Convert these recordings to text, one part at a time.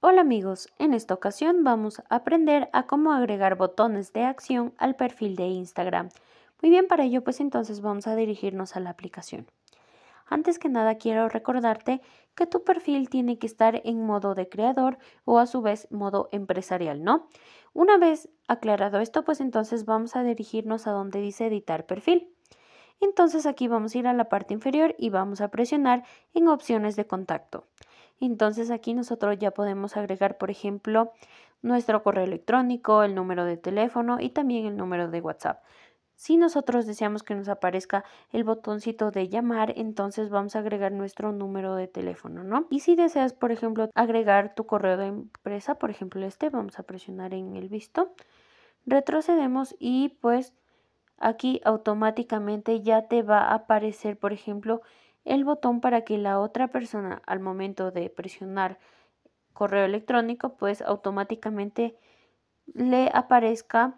Hola amigos, en esta ocasión vamos a aprender a cómo agregar botones de acción al perfil de Instagram. Muy bien, para ello pues entonces vamos a dirigirnos a la aplicación. Antes que nada quiero recordarte que tu perfil tiene que estar en modo de creador o a su vez modo empresarial, ¿no? Una vez aclarado esto, pues entonces vamos a dirigirnos a donde dice editar perfil. Entonces aquí vamos a ir a la parte inferior y vamos a presionar en opciones de contacto. Entonces aquí nosotros ya podemos agregar, por ejemplo, nuestro correo electrónico, el número de teléfono y también el número de WhatsApp. Si nosotros deseamos que nos aparezca el botoncito de llamar, entonces vamos a agregar nuestro número de teléfono, ¿no? Y si deseas, por ejemplo, agregar tu correo de empresa, por ejemplo este, vamos a presionar en el visto. Retrocedemos y pues aquí automáticamente ya te va a aparecer, por ejemplo, el botón para que la otra persona al momento de presionar correo electrónico pues automáticamente le aparezca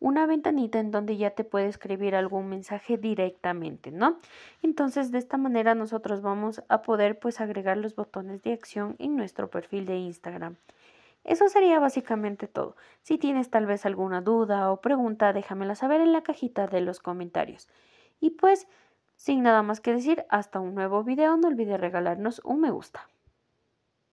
una ventanita en donde ya te puede escribir algún mensaje directamente, ¿no? Entonces de esta manera nosotros vamos a poder pues agregar los botones de acción en nuestro perfil de Instagram. Eso sería básicamente todo. Si tienes tal vez alguna duda o pregunta, déjamela saber en la cajita de los comentarios. Y pues sin nada más que decir, hasta un nuevo video, no olvides regalarnos un me gusta.